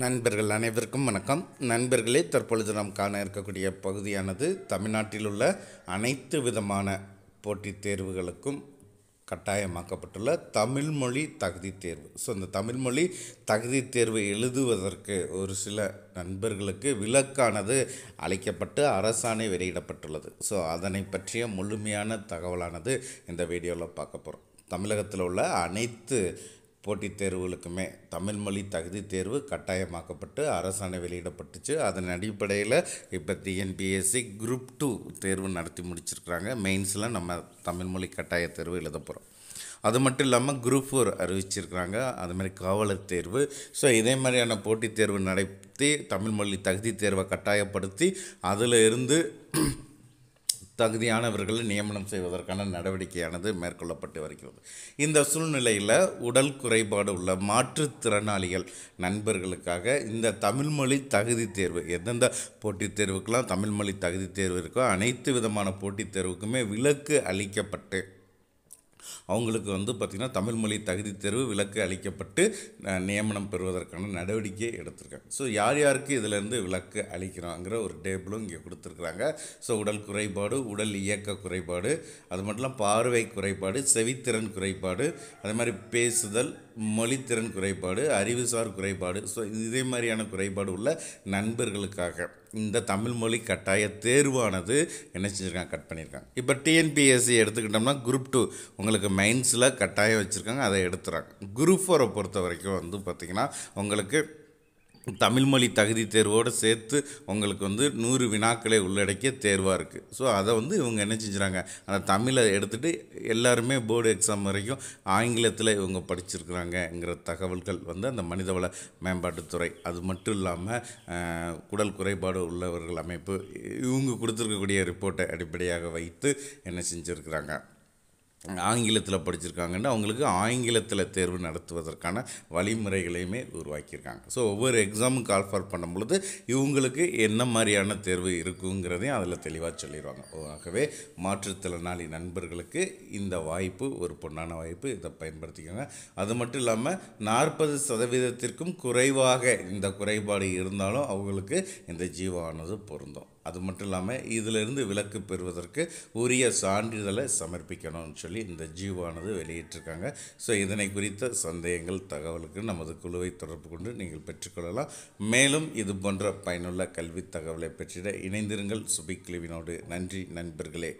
நண்பர்கள் அனைவருக்கும் வணக்கம் நண்பர்களே தற்பொழுது நாம் காண இருக்கக்கூடிய பகுதியானது தமிழ்நாட்டில் உள்ள அனைத்து விதமான போட்டித் தேர்வுகளுக்கும் கட்டாயமாக்கப்பட்டுள்ள தமிழ்மொழி தகுதி தேர்வு ஸோ இந்த தமிழ்மொழி தகுதி தேர்வு எழுதுவதற்கு ஒரு சில நண்பர்களுக்கு விலக்கானது அளிக்கப்பட்டு அரசாணை வெளியிடப்பட்டுள்ளது ஸோ அதனை பற்றிய முழுமையான தகவலானது இந்த வீடியோவில் பார்க்க போகிறோம் தமிழகத்தில் உள்ள அனைத்து போட்டித் தேர்வுகளுக்குமே தமிழ் மொழி தகுதி தேர்வு கட்டாயமாக்கப்பட்டு அரசாணை வெளியிடப்பட்டுச்சு அதன் அடிப்படையில் இப்போ டிஎன்பிஎஸ்சி குரூப் டூ தேர்வு நடத்தி முடிச்சிருக்கிறாங்க மெயின்ஸில் நம்ம தமிழ் மொழி கட்டாய தேர்வு எழுத போகிறோம் அது மட்டும் இல்லாமல் குரூப் ஃபோர் அறிவிச்சிருக்கிறாங்க அதுமாதிரி காவலர் தேர்வு ஸோ இதே மாதிரியான போட்டித் தேர்வு நடத்தி தமிழ் மொழி தகுதி தேர்வை கட்டாயப்படுத்தி அதில் இருந்து தகுதியானவர்களை நியமனம் செய்வதற்கான நடவடிக்கையானது மேற்கொள்ளப்பட்டு வருகிறது இந்த சூழ்நிலையில் உடல் குறைபாடு உள்ள மாற்றுத்திறனாளிகள் நண்பர்களுக்காக இந்த தமிழ்மொழி தகுதி தேர்வு எந்தெந்த போட்டித் தேர்வுக்கெல்லாம் தமிழ்மொழி தகுதி தேர்வு இருக்கோ அனைத்து விதமான போட்டித் தேர்வுக்குமே விலக்கு அளிக்கப்பட்டு அவங்களுக்கு வந்து பார்த்திங்கன்னா தமிழ்மொழி தகுதி தேர்வு விலக்கு அளிக்கப்பட்டு நியமனம் பெறுவதற்கான நடவடிக்கை எடுத்திருக்காங்க ஸோ யார் யாருக்கு இதிலேருந்து விலக்கு அளிக்கிறாங்கிற ஒரு டேபிளும் இங்கே கொடுத்துருக்குறாங்க ஸோ உடல் குறைபாடு உடல் இயக்க குறைபாடு அது மட்டும் பார்வை குறைபாடு செவித்திறன் குறைபாடு அதே மாதிரி பேசுதல் மொழித்திறன் குறைபாடு அறிவுசார் குறைபாடு ஸோ இதே மாதிரியான குறைபாடு உள்ள நண்பர்களுக்காக இந்த தமிழ் மொழி கட்டாய தேர்வானது என்ன செஞ்சுருக்காங்க கட் பண்ணியிருக்காங்க இப்போ டிஎன்பிஎஸ்சி எடுத்துக்கிட்டோம்னா குரூப் டூ உங்களுக்கு மைன்ஸில் கட்டாயம் வச்சுருக்காங்க அதை எடுத்துகிறாங்க குரூப் ஃபோரை பொறுத்த வரைக்கும் வந்து பார்த்திங்கன்னா உங்களுக்கு தமிழ்மொழி தகுதி தேர்வோடு சேர்த்து உங்களுக்கு வந்து நூறு வினாக்களை உள்ளடக்கிய தேர்வாக இருக்குது ஸோ அதை வந்து இவங்க என்ன செஞ்சுறாங்க அந்த தமிழை எடுத்துகிட்டு எல்லாருமே போர்டு எக்ஸாம் வரைக்கும் ஆங்கிலத்தில் இவங்க படிச்சிருக்கிறாங்கங்கிற தகவல்கள் வந்து அந்த மனிதவள மேம்பாட்டுத்துறை அது மட்டும் இல்லாமல் குடல் குறைபாடு உள்ளவர்கள் அமைப்பு இவங்க கொடுத்துருக்கக்கூடிய ரிப்போர்ட்டை அடிப்படையாக வைத்து என்ன செஞ்சுருக்கிறாங்க ஆங்கிலத்தில் படிச்சிருக்காங்கன்னு அவங்களுக்கு ஆங்கிலத்தில் தேர்வு நடத்துவதற்கான வழிமுறைகளையுமே உருவாக்கியிருக்காங்க ஸோ ஒவ்வொரு எக்ஸாமுக்கு ஆஃபர் பண்ணும் பொழுது இவங்களுக்கு என்ன மாதிரியான தேர்வு இருக்குங்கிறதையும் அதில் தெளிவாக சொல்லிடுவாங்க ஆகவே மாற்றுத்திறனாளி நண்பர்களுக்கு இந்த வாய்ப்பு ஒரு பொண்ணான வாய்ப்பு இதை பயன்படுத்திக்கோங்க அது மட்டும் இல்லாமல் நாற்பது சதவீதத்திற்கும் குறைவாக இந்த குறைபாடு இருந்தாலும் அவங்களுக்கு இந்த ஜீவானது பொருந்தும் அது மட்டும் இல்லாமல் இதிலிருந்து விலக்கு பெறுவதற்கு உரிய சான்றிதழை சமர்ப்பிக்கணும்னு சொல்லி இந்த ஜீவானது வெளியிட்டிருக்காங்க ஸோ இதனை குறித்த சந்தேகங்கள் தகவலுக்கு நமது குழுவை தொடர்பு கொண்டு நீங்கள் பெற்றுக்கொள்ளலாம் மேலும் இது போன்ற பயனுள்ள கல்வி தகவலை பெற்றிட இணைந்திருங்கள் சுபிக் நன்றி நண்பர்களே